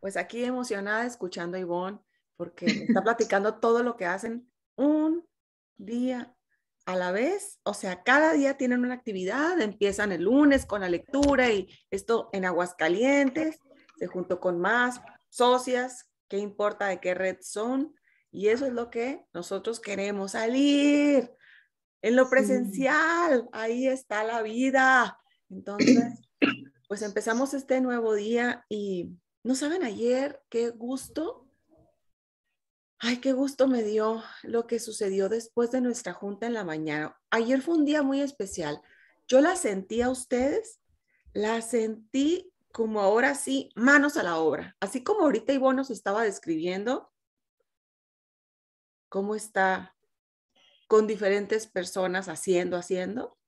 Pues aquí emocionada escuchando a Ivonne, porque está platicando todo lo que hacen un día a la vez. O sea, cada día tienen una actividad, empiezan el lunes con la lectura y esto en Aguascalientes, se junto con más socias, qué importa de qué red son. Y eso es lo que nosotros queremos, salir en lo presencial, ahí está la vida. Entonces, pues empezamos este nuevo día y no saben ayer qué gusto, ay, qué gusto me dio lo que sucedió después de nuestra junta en la mañana. Ayer fue un día muy especial. Yo la sentí a ustedes, la sentí como ahora sí, manos a la obra. Así como ahorita Ivonne nos estaba describiendo cómo está con diferentes personas haciendo, haciendo.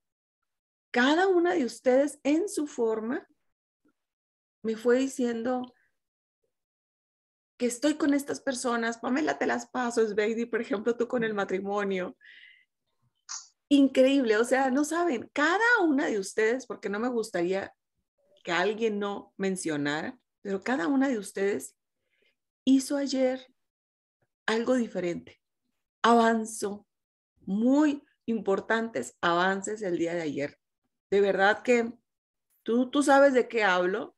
Cada una de ustedes en su forma me fue diciendo, estoy con estas personas, Pamela te las paso, es Baby, por ejemplo, tú con el matrimonio. Increíble, o sea, no saben, cada una de ustedes, porque no me gustaría que alguien no mencionara, pero cada una de ustedes hizo ayer algo diferente, avanzó, muy importantes avances el día de ayer. De verdad que tú, tú sabes de qué hablo.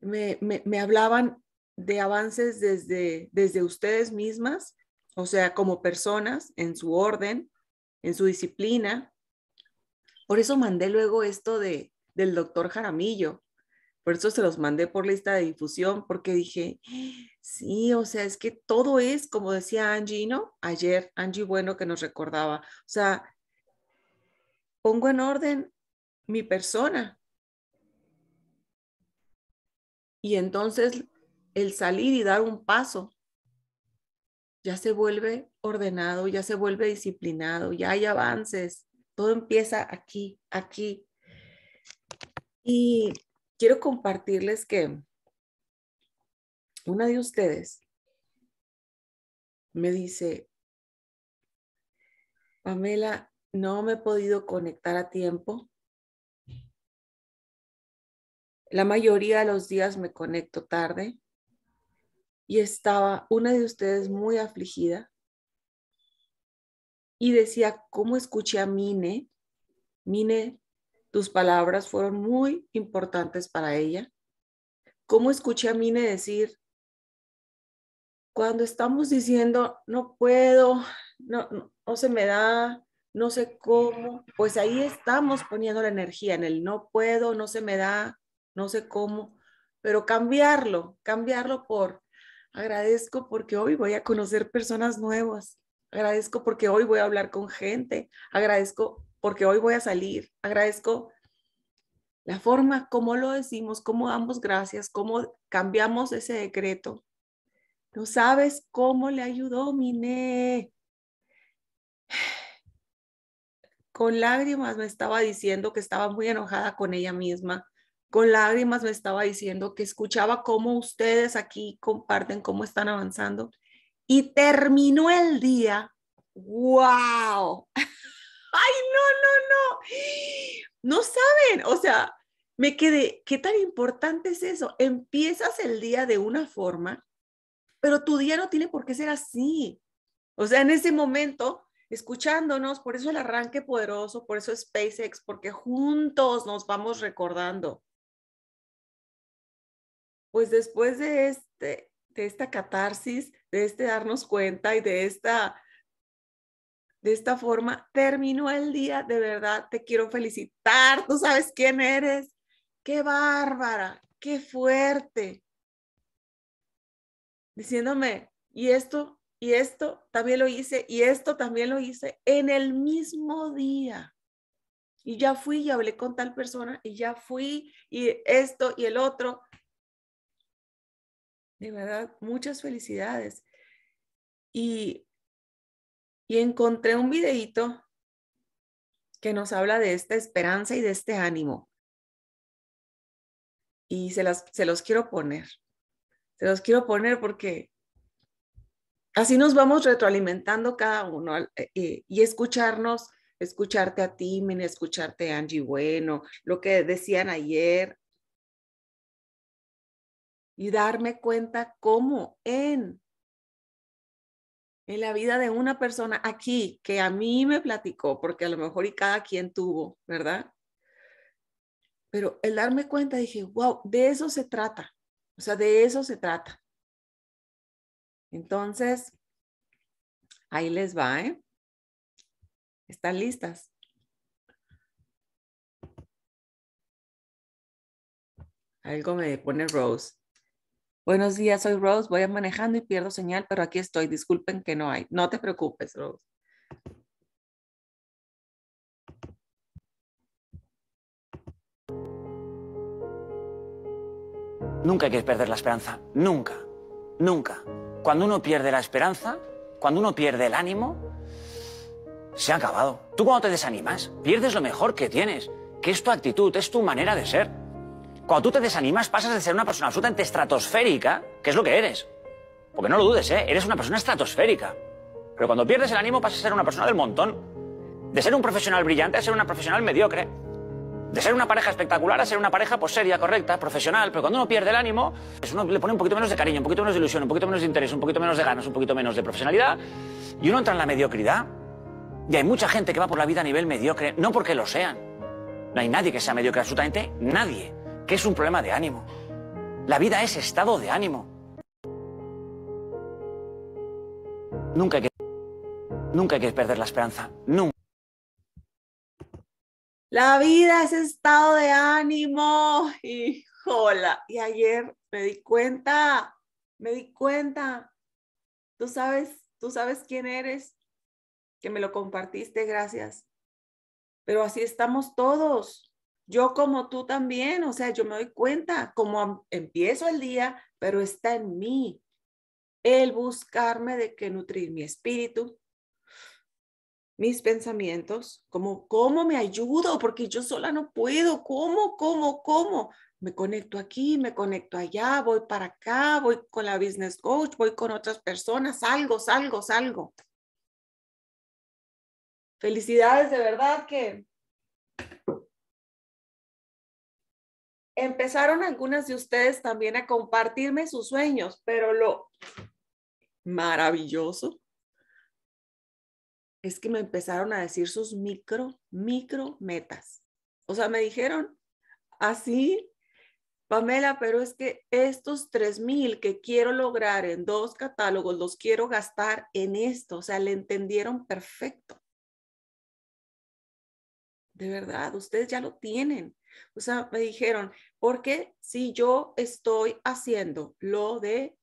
Me, me, me hablaban de avances desde, desde ustedes mismas, o sea, como personas, en su orden, en su disciplina. Por eso mandé luego esto de, del doctor Jaramillo, por eso se los mandé por lista de difusión, porque dije, sí, o sea, es que todo es, como decía Angie, ¿no? Ayer, Angie Bueno que nos recordaba, o sea, pongo en orden mi persona. Y entonces el salir y dar un paso ya se vuelve ordenado, ya se vuelve disciplinado, ya hay avances, todo empieza aquí, aquí. Y quiero compartirles que una de ustedes me dice, Pamela, no me he podido conectar a tiempo. La mayoría de los días me conecto tarde y estaba una de ustedes muy afligida y decía, ¿cómo escuché a Mine? Mine, tus palabras fueron muy importantes para ella. ¿Cómo escuché a Mine decir, cuando estamos diciendo, no puedo, no, no, no se me da, no sé cómo, pues ahí estamos poniendo la energía en el no puedo, no se me da, no sé cómo, pero cambiarlo, cambiarlo por Agradezco porque hoy voy a conocer personas nuevas. Agradezco porque hoy voy a hablar con gente. Agradezco porque hoy voy a salir. Agradezco la forma como lo decimos, cómo damos gracias, cómo cambiamos ese decreto. No sabes cómo le ayudó Mine. Con lágrimas me estaba diciendo que estaba muy enojada con ella misma con lágrimas me estaba diciendo que escuchaba cómo ustedes aquí comparten cómo están avanzando. Y terminó el día. ¡Wow! ¡Ay, no, no, no! No saben, o sea, me quedé, ¿qué tan importante es eso? Empiezas el día de una forma, pero tu día no tiene por qué ser así. O sea, en ese momento, escuchándonos, por eso el arranque poderoso, por eso SpaceX, porque juntos nos vamos recordando pues después de, este, de esta catarsis, de este darnos cuenta y de esta, de esta forma, terminó el día, de verdad, te quiero felicitar, tú sabes quién eres, qué bárbara, qué fuerte. Diciéndome, y esto, y esto también lo hice, y esto también lo hice en el mismo día. Y ya fui y hablé con tal persona, y ya fui, y esto y el otro de verdad, muchas felicidades. Y, y encontré un videito que nos habla de esta esperanza y de este ánimo. Y se, los quiero poner. Se los quiero poner porque así nos vamos retroalimentando cada uno eh, eh, y, escucharnos, escucharte a Timmy, escucharte a Angie Bueno, lo que decían ayer, y darme cuenta cómo en, en la vida de una persona aquí que a mí me platicó, porque a lo mejor y cada quien tuvo, ¿verdad? Pero el darme cuenta dije, wow, de eso se trata, o sea, de eso se trata. Entonces, ahí les va, ¿eh? ¿Están listas? Algo me pone Rose. Buenos días, soy Rose, voy a manejando y pierdo señal, pero aquí estoy. Disculpen que no hay. No te preocupes, Rose. Nunca hay que perder la esperanza, nunca, nunca. Cuando uno pierde la esperanza, cuando uno pierde el ánimo, se ha acabado. Tú cuando te desanimas, pierdes lo mejor que tienes, que es tu actitud, es tu manera de ser. Cuando tú te desanimas, pasas de ser una persona absolutamente estratosférica, que es lo que eres. Porque no lo dudes, ¿eh? eres una persona estratosférica. Pero cuando pierdes el ánimo, pasas a ser una persona del montón. De ser un profesional brillante a ser una profesional mediocre. De ser una pareja espectacular a ser una pareja pues, seria, correcta, profesional. Pero cuando uno pierde el ánimo, pues, uno le pone un poquito menos de cariño, un poquito menos de ilusión, un poquito menos de interés, un poquito menos de ganas, un poquito menos de profesionalidad. Y uno entra en la mediocridad. Y hay mucha gente que va por la vida a nivel mediocre, no porque lo sean. No hay nadie que sea mediocre, absolutamente nadie que es un problema de ánimo. La vida es estado de ánimo. Nunca hay que, nunca perder la esperanza. Nunca. La vida es estado de ánimo. Híjola. Y ayer me di cuenta, me di cuenta. Tú sabes, tú sabes quién eres, que me lo compartiste, gracias. Pero así estamos todos. Yo como tú también, o sea, yo me doy cuenta como empiezo el día, pero está en mí el buscarme de qué nutrir mi espíritu, mis pensamientos, como cómo me ayudo, porque yo sola no puedo, cómo, cómo, cómo. Me conecto aquí, me conecto allá, voy para acá, voy con la business coach, voy con otras personas, salgo, salgo, salgo. Felicidades, de verdad que empezaron algunas de ustedes también a compartirme sus sueños, pero lo maravilloso es que me empezaron a decir sus micro, micro metas. O sea, me dijeron así, Pamela, pero es que estos 3.000 que quiero lograr en dos catálogos, los quiero gastar en esto. O sea, le entendieron perfecto. De verdad, ustedes ya lo tienen. O sea, me dijeron, porque si yo estoy haciendo lo de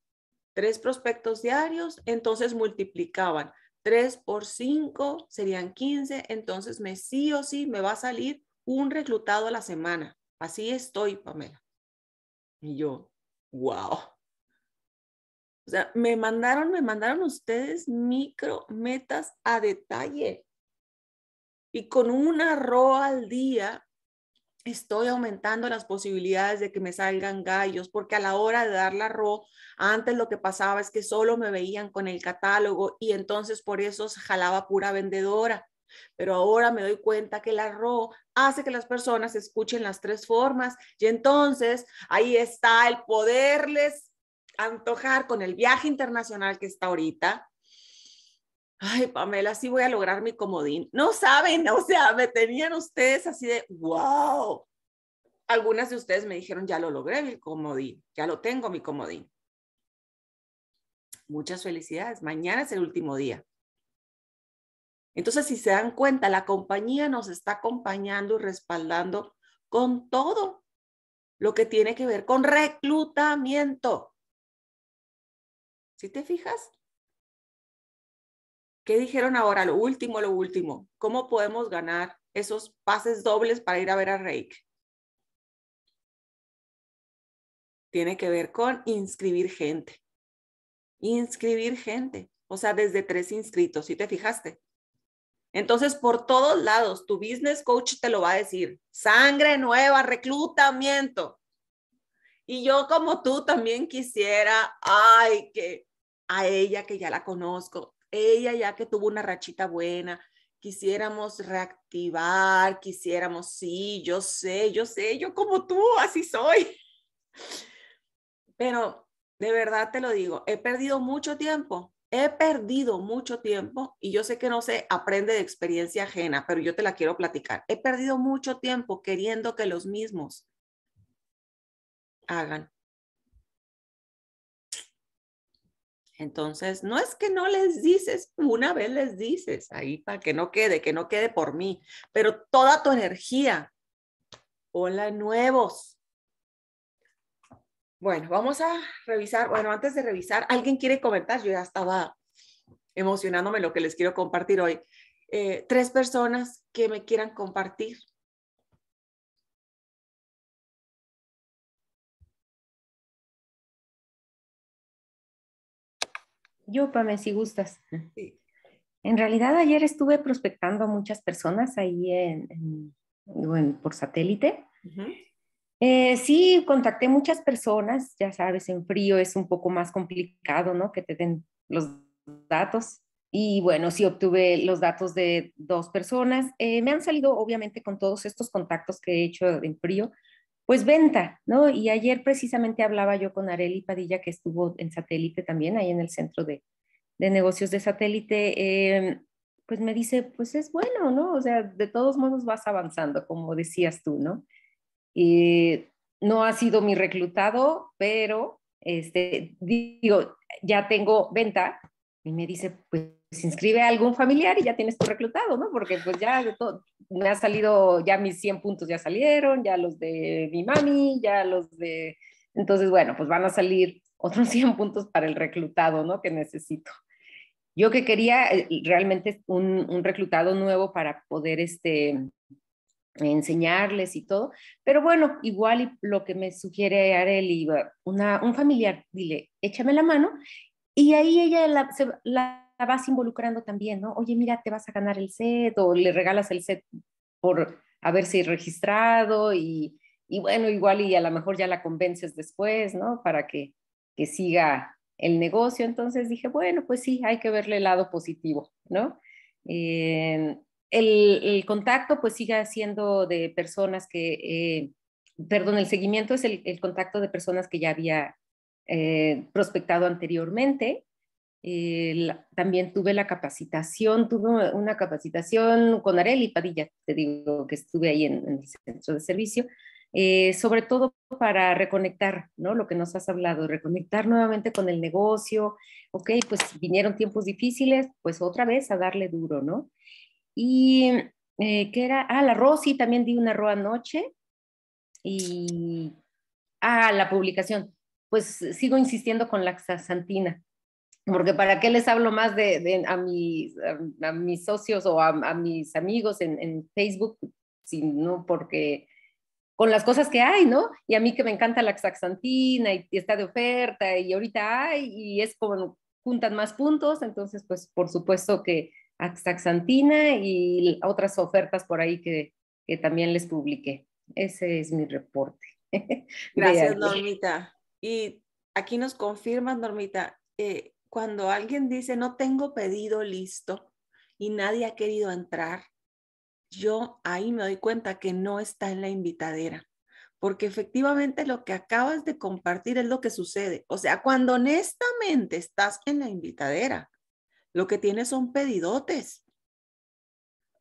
tres prospectos diarios, entonces multiplicaban. tres por cinco, serían 15, entonces me sí o sí me va a salir un reclutado a la semana. Así estoy, Pamela. Y yo, wow. O sea, me mandaron, me mandaron ustedes micro metas a detalle. Y con una ROA al día estoy aumentando las posibilidades de que me salgan gallos, porque a la hora de dar la RO, antes lo que pasaba es que solo me veían con el catálogo y entonces por eso se jalaba pura vendedora. Pero ahora me doy cuenta que la RO hace que las personas escuchen las tres formas y entonces ahí está el poderles antojar con el viaje internacional que está ahorita, ay, Pamela, sí voy a lograr mi comodín. No saben, o sea, me tenían ustedes así de, wow. Algunas de ustedes me dijeron, ya lo logré mi comodín, ya lo tengo mi comodín. Muchas felicidades, mañana es el último día. Entonces, si se dan cuenta, la compañía nos está acompañando y respaldando con todo lo que tiene que ver con reclutamiento. Si te fijas, ¿Qué dijeron ahora? Lo último, lo último. ¿Cómo podemos ganar esos pases dobles para ir a ver a Reik? Tiene que ver con inscribir gente. Inscribir gente. O sea, desde tres inscritos, si te fijaste. Entonces, por todos lados, tu business coach te lo va a decir. Sangre nueva, reclutamiento. Y yo como tú también quisiera, ay, que a ella que ya la conozco, ella ya que tuvo una rachita buena, quisiéramos reactivar, quisiéramos, sí, yo sé, yo sé, yo como tú, así soy. Pero de verdad te lo digo, he perdido mucho tiempo, he perdido mucho tiempo y yo sé que no se aprende de experiencia ajena, pero yo te la quiero platicar. He perdido mucho tiempo queriendo que los mismos hagan Entonces, no es que no les dices, una vez les dices, ahí para que no quede, que no quede por mí, pero toda tu energía. Hola nuevos. Bueno, vamos a revisar. Bueno, antes de revisar, ¿alguien quiere comentar? Yo ya estaba emocionándome lo que les quiero compartir hoy. Eh, tres personas que me quieran compartir. Yo, Pame, si gustas. En realidad ayer estuve prospectando a muchas personas ahí por satélite. Eh, sí, contacté muchas personas, ya sabes, en frío es un poco más complicado, ¿no? Que te den los datos. Y bueno, sí obtuve los datos de dos personas. Eh, me han salido, obviamente, con todos estos contactos que he hecho en frío, pues venta, ¿no? Y ayer precisamente hablaba yo con Areli Padilla, que estuvo en satélite también, ahí en el centro de, negocios de satélite, em, pues me dice, pues es bueno, ¿no? O sea, de todos modos vas avanzando, como decías tú, ¿no? Y eh, no ha sido mi reclutado, pero, este, digo, ya tengo venta. Y me dice, pues se inscribe a algún familiar y ya tienes tu reclutado, ¿no? Porque pues ya todo, me ha salido, ya mis 100 puntos ya salieron, ya los de mi mami, ya los de... Entonces, bueno, pues van a salir otros 100 puntos para el reclutado, ¿no? Que necesito. Yo que quería eh, realmente un, un reclutado nuevo para poder este, enseñarles y todo, pero bueno, igual lo que me sugiere Areli, una, un familiar, dile, échame la mano, y ahí ella la la vas involucrando también, ¿no? Oye, mira, te vas a ganar el set o le regalas el set por haberse registrado y, bueno, igual y a lo mejor ya la convences después, ¿no? Para que, siga el negocio. Entonces dije, bueno, pues sí, hay que verle el lado positivo, ¿no? Eh, el, contacto pues sigue siendo de personas que, eh, perdón, el seguimiento es el, contacto de personas que ya había eh, prospectado anteriormente eh, también tuve la capacitación, tuve una capacitación con Areli Padilla, te digo que estuve ahí en, el centro de servicio, eh, sobre todo para reconectar, ¿no? Lo que nos has hablado, reconectar nuevamente con el negocio, ok, pues vinieron tiempos difíciles, pues otra vez a darle duro, ¿no? Y eh, que era, ah, la Rosy, también di una ROA anoche, y, ah, la publicación, pues sigo insistiendo con la santina porque para qué les hablo más de, a, mis, a, mis socios o a, mis amigos en, Facebook, sino porque con las cosas que hay, ¿no? Y a mí que me encanta la Axaxantina y, está de oferta y ahorita hay y es como juntan más puntos, entonces pues por supuesto que Axaxantina y otras ofertas por ahí que, que también les publiqué. Ese es mi reporte. Gracias, Normita. Y aquí nos confirmas, Normita, eh, cuando alguien dice, no tengo pedido listo y nadie ha querido entrar, yo ahí me doy cuenta que no está en la invitadera, porque efectivamente lo que acabas de compartir es lo que sucede. O sea, cuando honestamente estás en la invitadera, lo que tienes son pedidotes.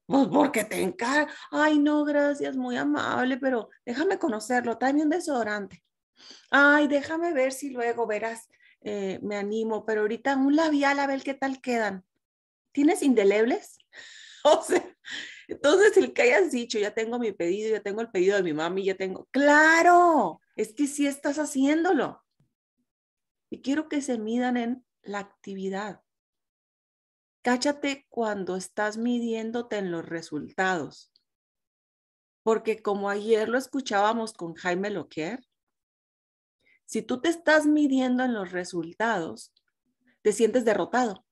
Pues porque te encarga, ay no, gracias, muy amable, pero déjame conocerlo, también un desodorante. Ay, déjame ver si luego verás, eh, me animo, pero ahorita un labial a ver qué tal quedan. ¿Tienes indelebles? entonces el que hayas dicho, ya tengo mi pedido, ya tengo el pedido de mi mami, ya tengo, claro, es que sí estás haciéndolo. Y quiero que se midan en la actividad. Cáchate cuando estás midiéndote en los resultados. Porque como ayer lo escuchábamos con Jaime Loquer, si tú te estás midiendo en los resultados, te sientes derrotado.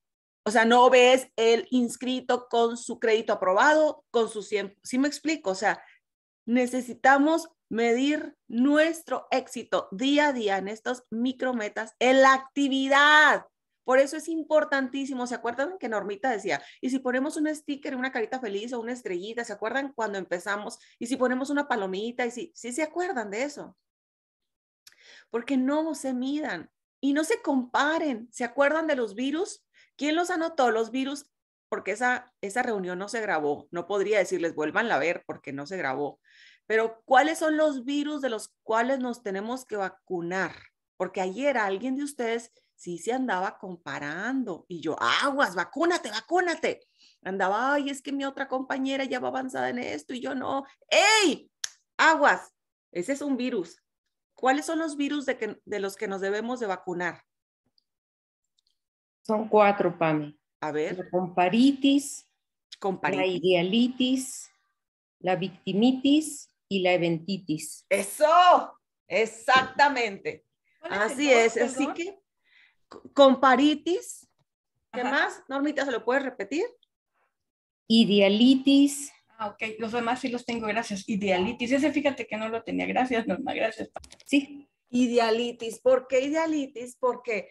O sea, no ves el inscrito con su crédito aprobado, con su 100. ¿Sí me explico? O sea, necesitamos medir nuestro éxito día a día en estos micrometas, en la actividad. Por eso es importantísimo. ¿Se acuerdan que Normita decía? Y si ponemos un sticker, una carita feliz o una estrellita, ¿se acuerdan cuando empezamos? Y si ponemos una palomita, y si, ¿sí se acuerdan de eso porque no se midan y no se comparen. ¿Se acuerdan de los virus? ¿Quién los anotó? Los virus, porque esa, esa reunión no se grabó. No podría decirles, vuelvan a ver porque no se grabó. Pero ¿cuáles son los virus de los cuales nos tenemos que vacunar? Porque ayer alguien de ustedes sí se andaba comparando y yo, aguas, vacúnate, vacúnate. Andaba, ay, es que mi otra compañera ya va avanzada en esto y yo no. ¡Ey! Aguas, ese es un virus. ¿Cuáles son los virus de, los que nos debemos de vacunar? Son cuatro, Pami. A ver. comparitis, la idealitis, la victimitis y la eventitis. ¡Eso! Exactamente. Así es. Así que comparitis. ¿Qué más? Normita, ¿se lo puedes repetir? Idealitis, Ah, los demás sí los tengo, gracias. Idealitis, ese fíjate que no lo tenía, gracias Norma, gracias. Sí, Idealitis, ¿por qué idealitis? Porque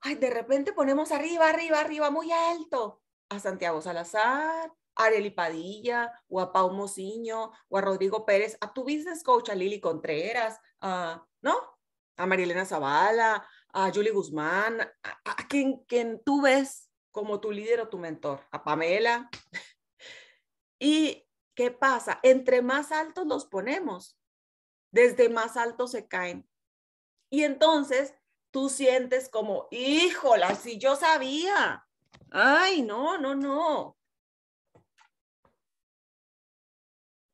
ay, de repente ponemos arriba, arriba, arriba, muy alto a Santiago Salazar, a Ariel Padilla, o a Pau Mosiño, o a Rodrigo Pérez, a tu business coach, a Lili Contreras, ¿no? A Marilena Zavala, a Julie Guzmán, a, quien, quien tú ves como tu líder o tu mentor, a Pamela, ¿Y qué pasa? Entre más altos los ponemos, desde más alto se caen. Y entonces tú sientes como, híjola, si yo sabía. Ay, no, no, no.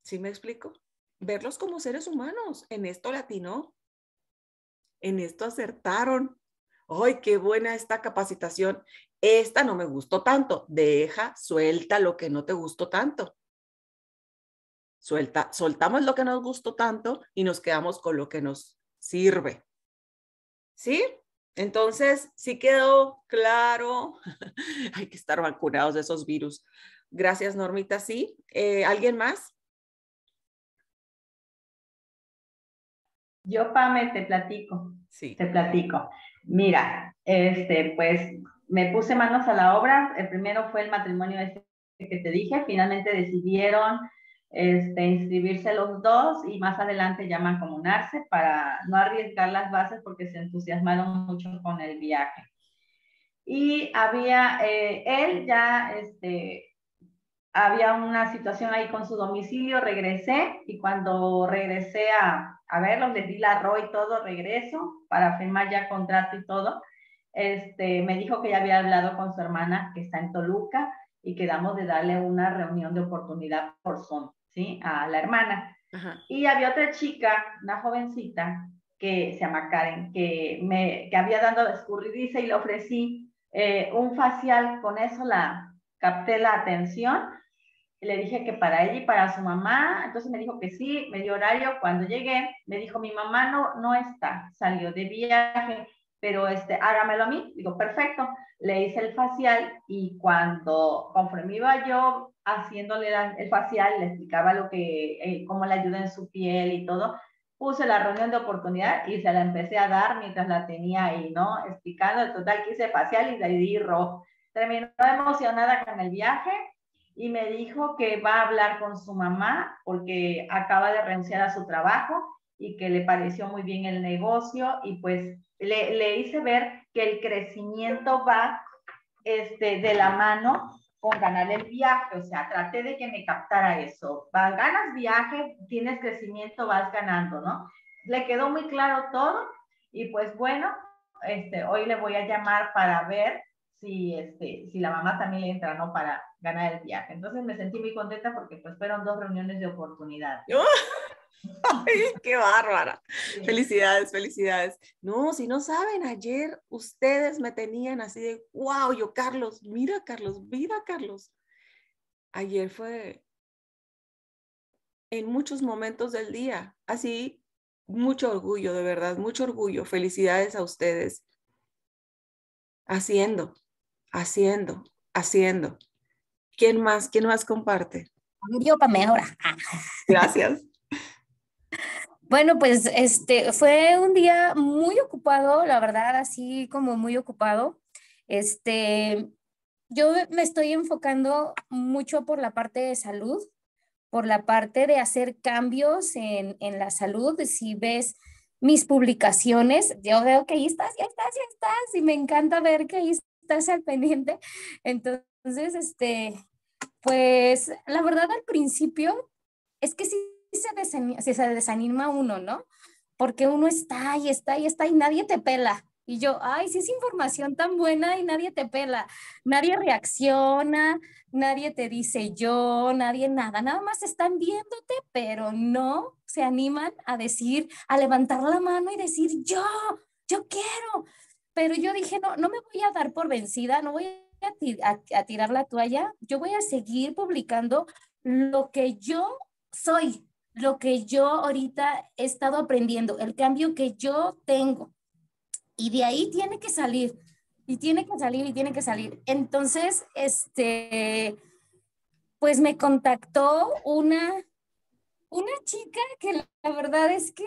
¿Sí me explico? Verlos como seres humanos. En esto latino. En esto acertaron. Ay, qué buena esta capacitación esta no me gustó tanto, deja, suelta lo que no te gustó tanto. Suelta, soltamos lo que nos gustó tanto y nos quedamos con lo que nos sirve. ¿Sí? Entonces, sí quedó claro, hay que estar vacunados de esos virus. Gracias, Normita. Sí, eh, ¿alguien más? Yo, Pame, te platico. Sí. Te platico. Mira, este, pues me puse manos a la obra. El primero fue el matrimonio este que te dije. Finalmente decidieron este, inscribirse los dos y más adelante ya mancomunarse para no arriesgar las bases porque se entusiasmaron mucho con el viaje. Y había, eh, él ya, este, había una situación ahí con su domicilio, regresé y cuando regresé a, verlo, le di la y todo, regreso para firmar ya contrato y todo. Este, me dijo que ya había hablado con su hermana que está en Toluca y quedamos de darle una reunión de oportunidad por Zoom, ¿sí? A la hermana. Y había otra chica, una jovencita, que se llama Karen, que, me, que había dado escurridiza y le ofrecí eh, un facial, con eso la capté la atención. le dije que para ella y para su mamá, entonces me dijo que sí, me dio horario. Cuando llegué, me dijo, mi mamá no, no está, salió de viaje pero este, hágamelo a mí. Digo, perfecto. Le hice el facial y cuando, conforme iba yo haciéndole el facial, le explicaba lo que, eh, cómo le ayuda en su piel y todo, puse la reunión de oportunidad y se la empecé a dar mientras la tenía ahí, ¿no? Explicando el total que hice facial y le di rojo. Terminó emocionada con el viaje y me dijo que va a hablar con su mamá porque acaba de renunciar a su trabajo y que le pareció muy bien el negocio y pues le, hice ver que el crecimiento va este, de la mano con ganar el viaje, o sea, traté de que me captara eso. Vas, ganas viaje, tienes crecimiento, vas ganando, ¿no? Le quedó muy claro todo y pues bueno, este, hoy le voy a llamar para ver si, este, si la mamá también le entra, ¿no? Para ganar el viaje. Entonces me sentí muy contenta porque pues fueron dos reuniones de oportunidad. ¡Ah! Ay, qué bárbara. Felicidades, felicidades. No, si no saben, ayer ustedes me tenían así de, wow, yo Carlos, mira Carlos, mira Carlos. Ayer fue en muchos momentos del día, así, mucho orgullo, de verdad, mucho orgullo. Felicidades a ustedes. Haciendo, haciendo, haciendo. ¿Quién más? ¿Quién más comparte? Yo, Gracias. Bueno, pues este fue un día muy ocupado, la verdad, así como muy ocupado. Este, yo me estoy enfocando mucho por la parte de salud, por la parte de hacer cambios en, en la salud. Si ves mis publicaciones, yo veo que ahí estás, ya estás, ya estás, y me encanta ver que ahí estás al pendiente. Entonces, este, pues la verdad al principio es que sí se, desanima, uno, ¿no? Porque uno está y está y está y nadie te pela. Y yo, ay, si es información tan buena y nadie te pela, nadie reacciona, nadie te dice yo, nadie nada, nada más están viéndote, pero no se animan a decir, a levantar la mano y decir yo, yo quiero. Pero yo dije, no, no me voy a dar por vencida, no voy a tirar la toalla, yo voy a seguir publicando lo que yo soy, lo que yo ahorita he estado aprendiendo, el cambio que yo tengo. Y de ahí tiene que salir, y tiene que salir, y tiene que salir. Entonces, este, pues me contactó una, una chica que la verdad es que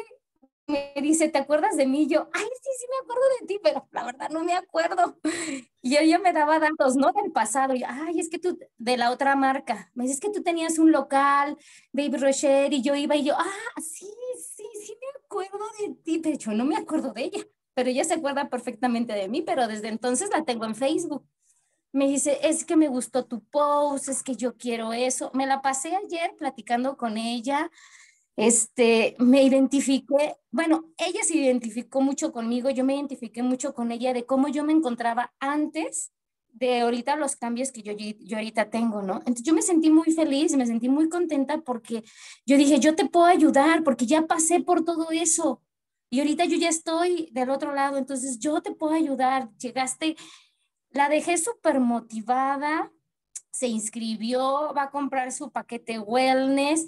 me dice, ¿te acuerdas de mí? yo, ay, sí, sí me acuerdo de ti, pero la verdad no me acuerdo. Y ella me daba datos, ¿no? Del pasado. Y, ay, es que tú, de la otra marca. Me dice, es que tú tenías un local, Baby Rocher, y yo iba y yo, ah, sí, sí, sí me acuerdo de ti, pero yo no me acuerdo de ella. Pero ella se acuerda perfectamente de mí, pero desde entonces la tengo en Facebook. Me dice, es que me gustó tu post, es que yo quiero eso. Me la pasé ayer platicando con ella, este, me identifiqué, bueno, ella se identificó mucho conmigo, yo me identifiqué mucho con ella de cómo yo me encontraba antes de ahorita los cambios que yo, yo ahorita tengo, ¿no? Entonces yo me sentí muy feliz, me sentí muy contenta porque yo dije, yo te puedo ayudar porque ya pasé por todo eso y ahorita yo ya estoy del otro lado, entonces yo te puedo ayudar, llegaste, la dejé súper motivada, se inscribió, va a comprar su paquete wellness,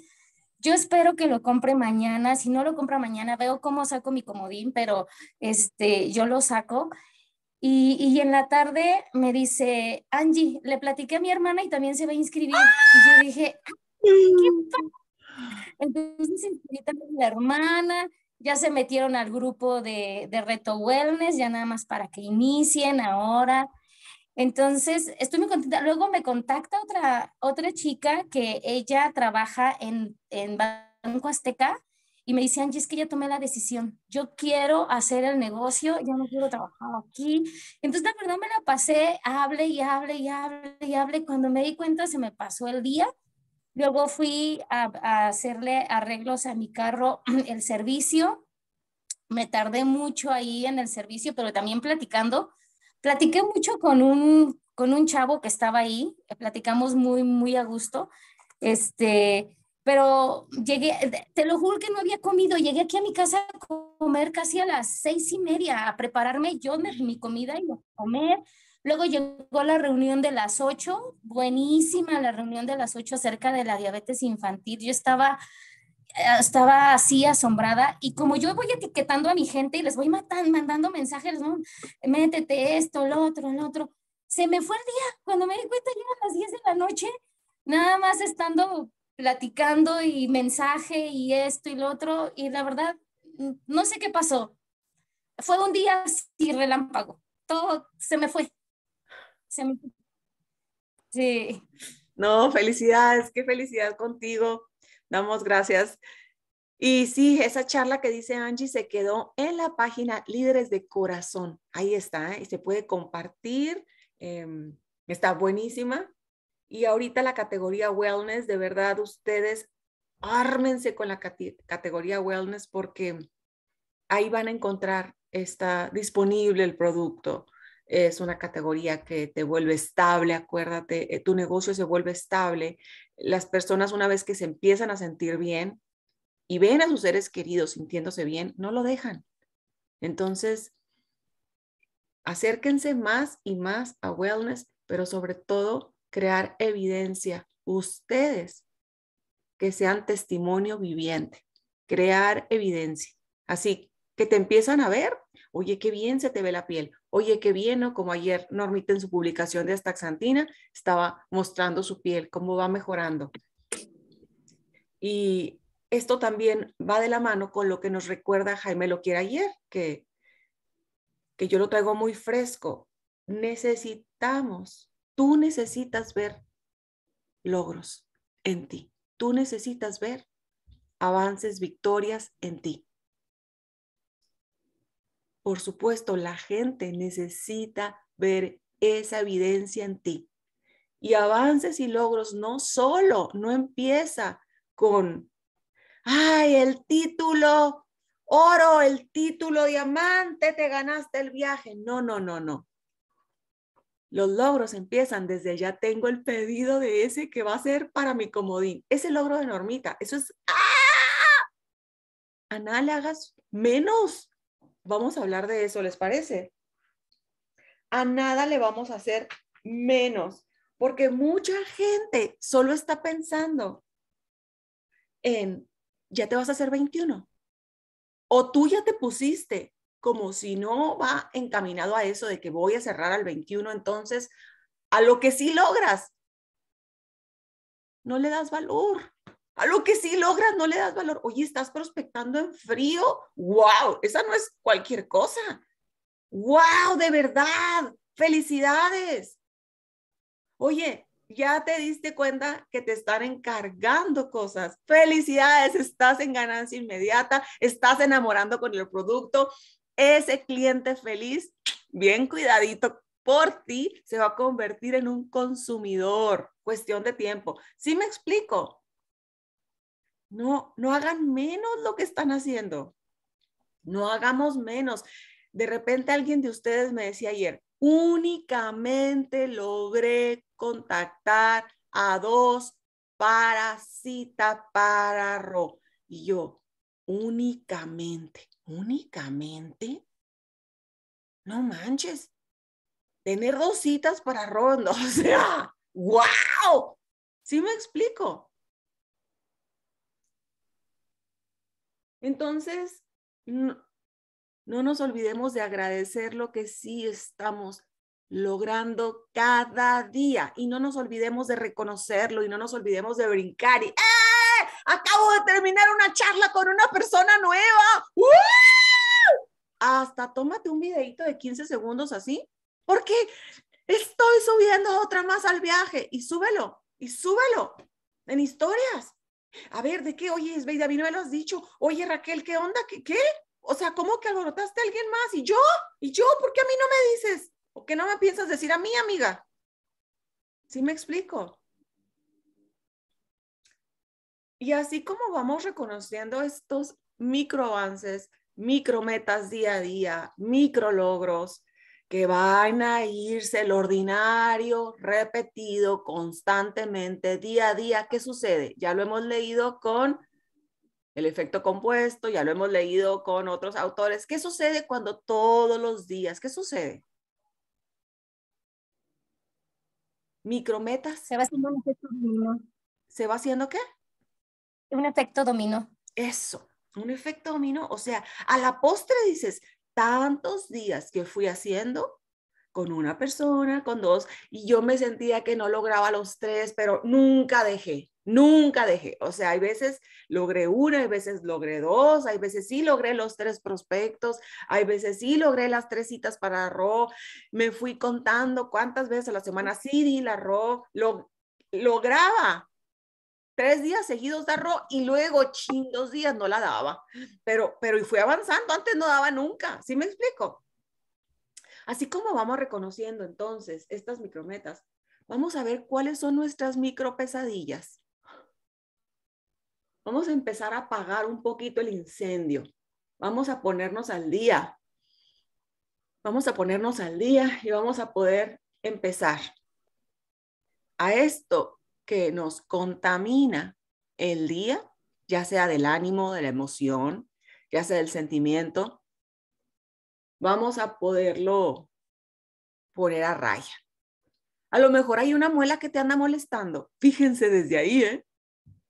yo espero que lo compre mañana, si no lo compra mañana, veo cómo saco mi comodín, pero este, yo lo saco. Y, y en la tarde me dice, Angie, le platiqué a mi hermana y también se va a inscribir. Y yo dije, ah, Entonces inscribí también la hermana, ya se metieron al grupo de, de Reto Wellness, ya nada más para que inicien ahora. Entonces, estoy muy contenta. Luego me contacta otra, otra chica que ella trabaja en, en Banco Azteca y me dice, Angie, es que ya tomé la decisión. Yo quiero hacer el negocio, ya no quiero trabajar aquí. Entonces, la verdad, me la pasé, hable y hable y hable y hable. Cuando me di cuenta, se me pasó el día. Luego fui a hacerle arreglos a mi carro, el servicio. Me tardé mucho ahí en el servicio, pero también platicando Platiqué mucho con un, con un chavo que estaba ahí, eh, platicamos muy, muy a gusto, este, pero llegué, eh, te lo juro que no había comido, llegué aquí a mi casa a comer casi a las seis y media, a prepararme yo mi comida y comer. Luego llegó la reunión de las ocho, buenísima la reunión de las ocho acerca de la diabetes infantil. Yo estaba Ah, estaba así asombrada y como yo voy etiquetando a mi gente y les voy mandando mensajes, ¿no? métete esto, lo otro, lo otro, se me fue el día, cuando me di cuenta ya eran las 10 de la noche, nada más estando platicando y mensaje y esto y lo otro y la verdad no sé qué pasó. Fue un día así relámpago, todo se me fue. Sí. No, felicidades, qué felicidad contigo Damos gracias. Y sí, esa charla que dice Angie se quedó en la página Líderes de Corazón. Ahí está, ¿eh? y se puede compartir. Em, está buenísima. Y ahorita la categoría wellness, de verdad, ustedes ármense con la categoría wellness porque ahí van a encontrar, está disponible el producto. Es una categoría que te vuelve estable, acuérdate, eh, tu negocio se vuelve estable las personas una vez que se empiezan a sentir bien y ven a sus seres queridos sintiéndose bien, no lo dejan. Entonces, acérquense más y más a wellness, pero sobre todo crear evidencia. Ustedes que sean testimonio viviente, crear evidencia. Así que te empiezan a ver, oye, qué bien se te ve la piel, oye, qué bien, o Como ayer Normita en su publicación de Astaxantina estaba mostrando su piel, cómo va mejorando. Y esto también va de la mano con lo que nos recuerda Jaime Loquier ayer, que, que yo lo traigo muy fresco. Necesitamos, tú necesitas ver logros en ti, tú necesitas ver avances, victorias en ti. Por supuesto, la gente necesita ver esa evidencia en ti. Y avances y logros no solo, no empieza con, ay, el título oro, el título diamante, te ganaste el viaje. No, no, no, no. Los logros empiezan desde ya tengo el pedido de ese que va a ser para mi comodín. Ese logro de Normita, eso es... ¡ah! A ah, menos. Vamos a hablar de eso, ¿les parece? A nada le vamos a hacer menos, porque mucha gente solo está pensando en, ya te vas a hacer 21, o tú ya te pusiste como si no va encaminado a eso de que voy a cerrar al 21, entonces a lo que sí logras, no le das valor. A lo que sí logras no le das valor. Oye, estás prospectando en frío. ¡Wow! Esa no es cualquier cosa. ¡Wow! De verdad. Felicidades. Oye, ya te diste cuenta que te están encargando cosas. Felicidades, estás en ganancia inmediata, estás enamorando con el producto. Ese cliente feliz, bien cuidadito por ti, se va a convertir en un consumidor. Cuestión de tiempo. ¿Sí me explico? No, no hagan menos lo que están haciendo. No hagamos menos. De repente alguien de ustedes me decía ayer, únicamente logré contactar a dos para cita para ro. Y yo, únicamente, únicamente. No manches. Tener dos citas para ro, o sea, wow. ¿Sí me explico? Entonces, no, nos olvidemos de agradecer lo que sí estamos logrando cada día y no nos olvidemos de reconocerlo y no nos olvidemos de brincar y ¡Eh! acabo de terminar una charla con una persona nueva. Hasta tómate un videito de 15 segundos así, porque estoy subiendo otra más al viaje y súbelo y súbelo en historias a ver, ¿de qué? Oye, Esbeida, a mí no me lo has dicho. Oye, Raquel, ¿qué onda? ¿Qué? O sea, ¿cómo que alborotaste a alguien más? ¿Y yo? ¿Y yo? ¿Por qué a mí no me dices? ¿O qué no me piensas decir a mí, amiga? ¿Sí me explico? Y así como vamos reconociendo estos micro avances, micro día a día, micro logros, que van a irse el ordinario, repetido constantemente, día a día. ¿Qué sucede? Ya lo hemos leído con el efecto compuesto, ya lo hemos leído con otros autores. ¿Qué sucede cuando todos los días? ¿Qué sucede? Micrometas. Se va haciendo un efecto dominó. ¿Se va haciendo qué? Un efecto dominó. Eso, un efecto dominó. O sea, a la postre dices, tantos días que fui haciendo con una persona, con dos, y yo me sentía que no lograba los tres, pero nunca dejé, nunca dejé. O sea, hay veces logré una, hay veces logré dos, hay veces sí logré los tres prospectos, hay veces sí logré las tres citas para RO, me fui contando cuántas veces a la semana sí di la RO, lo, lograba tres días seguidos de arroz y luego, chin, dos días no la daba, pero, pero y fue avanzando, antes no daba nunca, ¿si me explico? Así como vamos reconociendo entonces estas micrometas, vamos a ver cuáles son nuestras micro pesadillas. Vamos a empezar a apagar un poquito el incendio. Vamos a ponernos al día. Vamos a ponernos al día y vamos a poder empezar. A esto que nos contamina el día, ya sea del ánimo, de la emoción, ya sea del sentimiento, vamos a poderlo poner a raya. A lo mejor hay una muela que te anda molestando, fíjense desde ahí, ¿eh?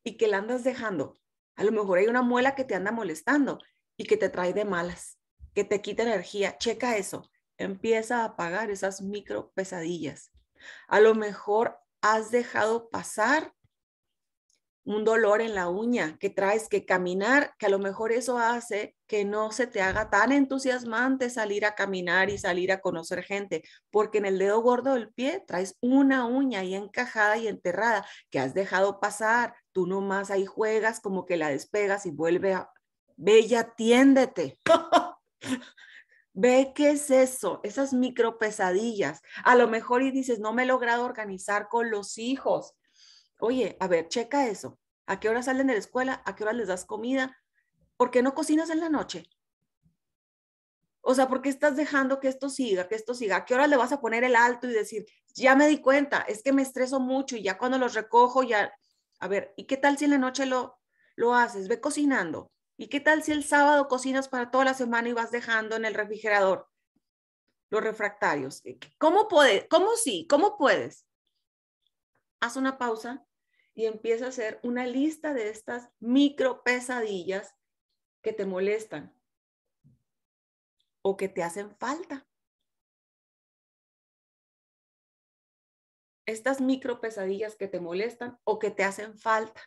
Y que la andas dejando. A lo mejor hay una muela que te anda molestando y que te trae de malas, que te quita energía. Checa eso. Empieza a apagar esas micro pesadillas. A lo mejor has dejado pasar un dolor en la uña que traes que caminar, que a lo mejor eso hace que no se te haga tan entusiasmante salir a caminar y salir a conocer gente, porque en el dedo gordo del pie traes una uña ahí encajada y enterrada que has dejado pasar, tú nomás ahí juegas como que la despegas y vuelve a, bella, tiéndete. Ve qué es eso, esas micro pesadillas. A lo mejor y dices, no me he logrado organizar con los hijos. Oye, a ver, checa eso. ¿A qué hora salen de la escuela? ¿A qué hora les das comida? ¿Por qué no cocinas en la noche? O sea, ¿por qué estás dejando que esto siga, que esto siga? ¿A qué hora le vas a poner el alto y decir, ya me di cuenta, es que me estreso mucho y ya cuando los recojo, ya, a ver, ¿y qué tal si en la noche lo, lo haces? Ve cocinando. ¿Y qué tal si el sábado cocinas para toda la semana y vas dejando en el refrigerador los refractarios? Eh, ¿Cómo puedes? ¿Cómo sí? ¿Cómo puedes? Haz una pausa y empieza a hacer una lista de estas micro pesadillas que te molestan o que te hacen falta. Estas micro pesadillas que te molestan o que te hacen falta.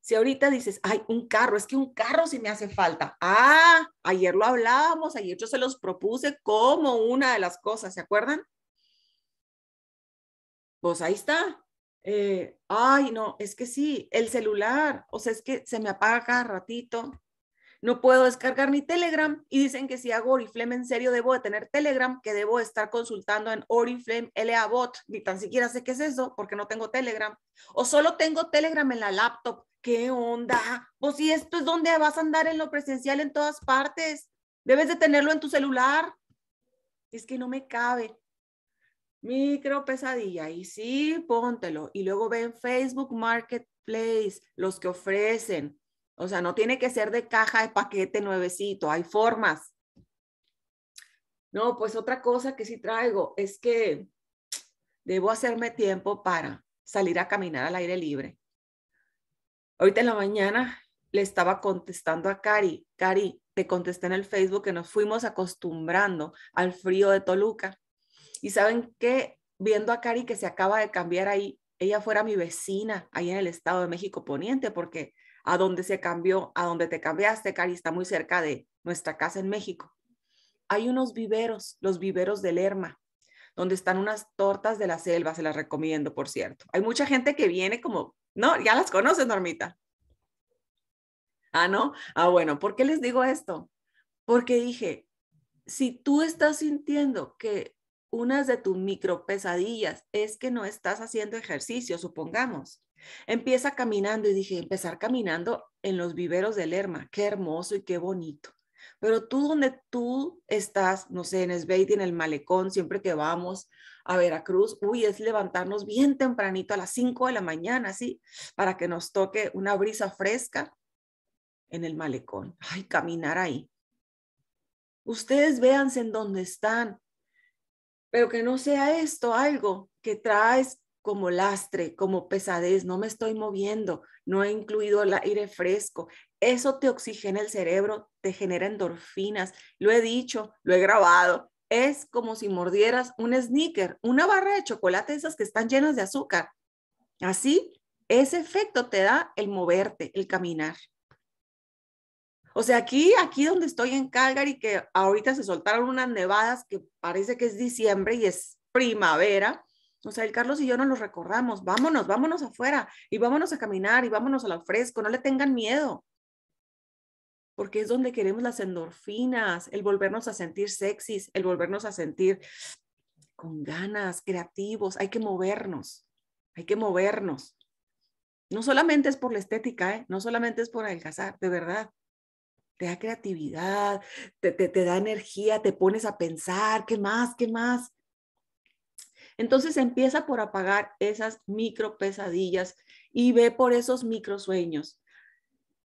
Si ahorita dices, ay, un carro, es que un carro sí me hace falta. Ah, ayer lo hablábamos, ayer yo se los propuse como una de las cosas, ¿se acuerdan? Pues ahí está. Eh, ay, no, es que sí, el celular, o sea, es que se me apaga cada ratito. No puedo descargar mi Telegram y dicen que si hago Oriflame en serio debo de tener Telegram, que debo estar consultando en Oriflame LA Bot, ni tan siquiera sé qué es eso porque no tengo Telegram. O solo tengo Telegram en la laptop ¿qué onda? Pues si esto es donde vas a andar en lo presencial en todas partes, debes de tenerlo en tu celular. Es que no me cabe. Micro pesadilla, y sí, póntelo. Y luego ven Facebook Marketplace, los que ofrecen. O sea, no tiene que ser de caja de paquete nuevecito, hay formas. No, pues otra cosa que sí traigo es que debo hacerme tiempo para salir a caminar al aire libre. Ahorita en la mañana le estaba contestando a Cari, Cari, te contesté en el Facebook que nos fuimos acostumbrando al frío de Toluca. Y saben qué, viendo a Cari que se acaba de cambiar ahí, ella fuera mi vecina ahí en el Estado de México Poniente, porque a donde se cambió, a donde te cambiaste, Cari, está muy cerca de nuestra casa en México. Hay unos viveros, los viveros del Lerma, donde están unas tortas de la selva, se las recomiendo, por cierto. Hay mucha gente que viene como ¿No? ¿Ya las conoces, Normita? Ah, ¿no? Ah, bueno, ¿por qué les digo esto? Porque dije, si tú estás sintiendo que una de tus micro pesadillas es que no estás haciendo ejercicio, supongamos. Empieza caminando y dije, empezar caminando en los viveros del Lerma. Qué hermoso y qué bonito pero tú donde tú estás, no sé, en Esbeiti, en el malecón, siempre que vamos a Veracruz, uy, es levantarnos bien tempranito a las 5 de la mañana, así, para que nos toque una brisa fresca en el malecón. Ay, caminar ahí. Ustedes véanse en dónde están, pero que no sea esto algo que traes como lastre, como pesadez, no me estoy moviendo, no he incluido el aire fresco, eso te oxigena el cerebro, te genera endorfinas. Lo he dicho, lo he grabado. Es como si mordieras un sneaker, una barra de chocolate, esas que están llenas de azúcar. Así, ese efecto te da el moverte, el caminar. O sea, aquí, aquí donde estoy en Calgary, que ahorita se soltaron unas nevadas que parece que es diciembre y es primavera. O sea, el Carlos y yo nos los recordamos. Vámonos, vámonos afuera y vámonos a caminar y vámonos al fresco. No le tengan miedo porque es donde queremos las endorfinas, el volvernos a sentir sexys, el volvernos a sentir con ganas, creativos, hay que movernos, hay que movernos. No solamente es por la estética, ¿eh? no solamente es por adelgazar, de verdad. Te da creatividad, te, te, te da energía, te pones a pensar, ¿qué más? ¿Qué más? Entonces empieza por apagar esas micro pesadillas y ve por esos micro sueños.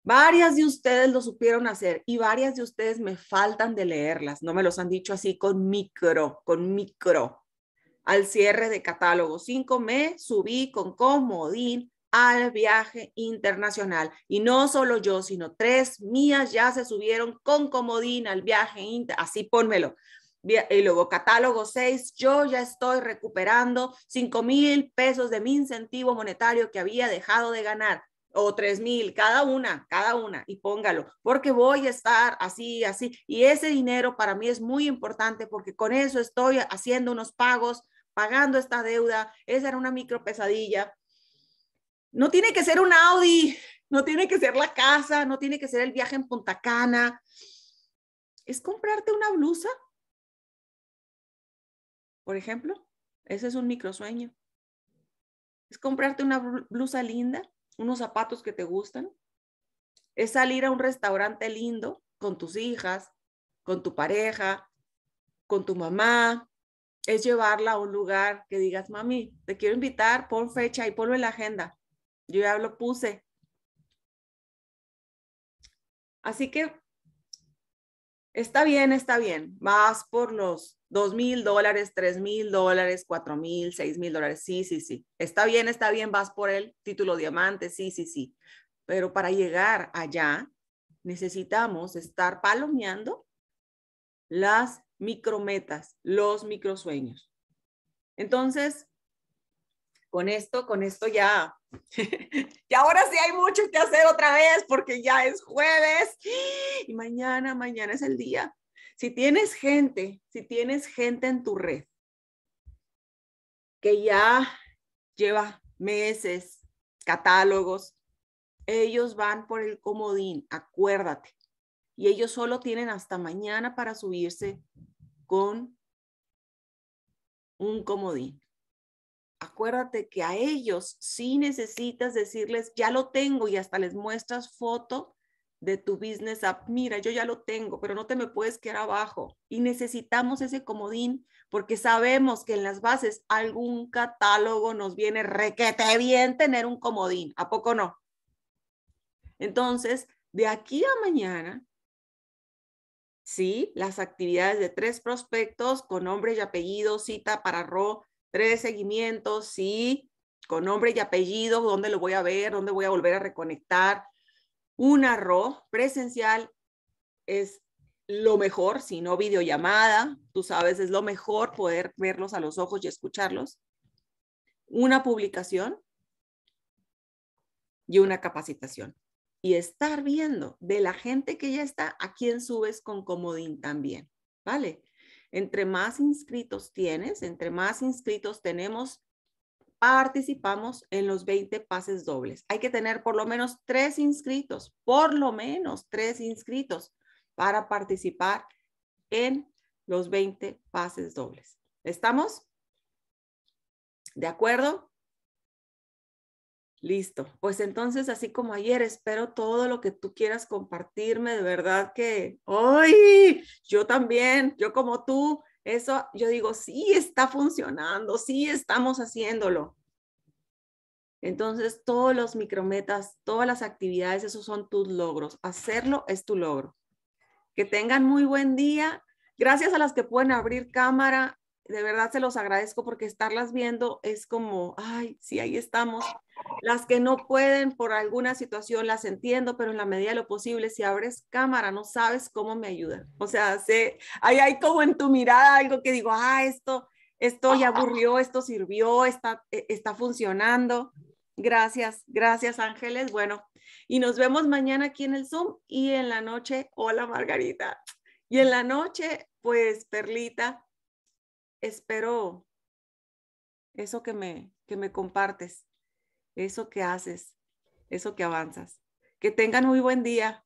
Varias de ustedes lo supieron hacer y varias de ustedes me faltan de leerlas. No me los han dicho así con micro, con micro. Al cierre de catálogo 5 me subí con comodín al viaje internacional. Y no solo yo, sino tres mías ya se subieron con comodín al viaje, así pónmelo. Y luego catálogo 6, yo ya estoy recuperando 5 mil pesos de mi incentivo monetario que había dejado de ganar o tres mil, cada una, cada una, y póngalo, porque voy a estar así, así. Y ese dinero para mí es muy importante porque con eso estoy haciendo unos pagos, pagando esta deuda. Esa era una micro pesadilla. No tiene que ser un Audi, no tiene que ser la casa, no tiene que ser el viaje en Punta Cana. Es comprarte una blusa, por ejemplo. Ese es un microsueño. Es comprarte una blusa linda, unos zapatos que te gustan, es salir a un restaurante lindo con tus hijas, con tu pareja, con tu mamá, es llevarla a un lugar que digas, mami, te quiero invitar, por fecha y ponlo en la agenda. Yo ya lo puse. Así que está bien, está bien, vas por los dos mil dólares, tres mil dólares, cuatro mil, seis mil dólares. Sí, sí, sí. Está bien, está bien, vas por el título diamante, sí, sí, sí. Pero para llegar allá, necesitamos estar palomeando las micrometas, los microsueños. Entonces, con esto, con esto ya. y ahora sí hay mucho que hacer otra vez porque ya es jueves y mañana, mañana es el día si tienes gente, si tienes gente en tu red que ya lleva meses, catálogos, ellos van por el comodín, acuérdate. Y ellos solo tienen hasta mañana para subirse con un comodín. Acuérdate que a ellos sí necesitas decirles, ya lo tengo y hasta les muestras foto de tu business app, mira, yo ya lo tengo, pero no te me puedes quedar abajo. Y necesitamos ese comodín porque sabemos que en las bases algún catálogo nos viene requete bien tener un comodín, ¿a poco no? Entonces, de aquí a mañana, sí, las actividades de tres prospectos con nombre y apellido, cita para RO, tres seguimientos, sí, con nombre y apellido, dónde lo voy a ver, dónde voy a volver a reconectar, una arroz presencial es lo mejor, si no videollamada, tú sabes, es lo mejor poder verlos a los ojos y escucharlos. Una publicación y una capacitación. Y estar viendo de la gente que ya está, a quién subes con comodín también, ¿vale? Entre más inscritos tienes, entre más inscritos tenemos, participamos en los 20 pases dobles. Hay que tener por lo menos tres inscritos, por lo menos tres inscritos para participar en los 20 pases dobles. ¿Estamos? ¿De acuerdo? Listo. Pues entonces, así como ayer, espero todo lo que tú quieras compartirme. De verdad que, hoy Yo también, yo como tú, eso yo digo, sí está funcionando, sí estamos haciéndolo. Entonces, todos los micrometas, todas las actividades, esos son tus logros. Hacerlo es tu logro. Que tengan muy buen día. Gracias a las que pueden abrir cámara de verdad se los agradezco porque estarlas viendo es como, ay, sí, ahí estamos. Las que no pueden por alguna situación las entiendo, pero en la medida de lo posible, si abres cámara, no sabes cómo me ayudan. O sea, ahí hay como en tu mirada algo que digo, ah, esto, esto ya aburrió, esto sirvió, está, e, está funcionando. Gracias, gracias Ángeles. Bueno, y nos vemos mañana aquí en el Zoom y en la noche, hola Margarita. Y en la noche, pues Perlita, espero eso que me, que me compartes, eso que haces, eso que avanzas. Que tengan muy buen día.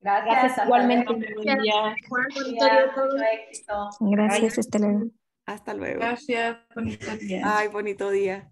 Gracias, igualmente. Gracias. Buen día. Gracias, Gracias. Estela. Hasta luego. Gracias, bonito día. Ay, bonito día.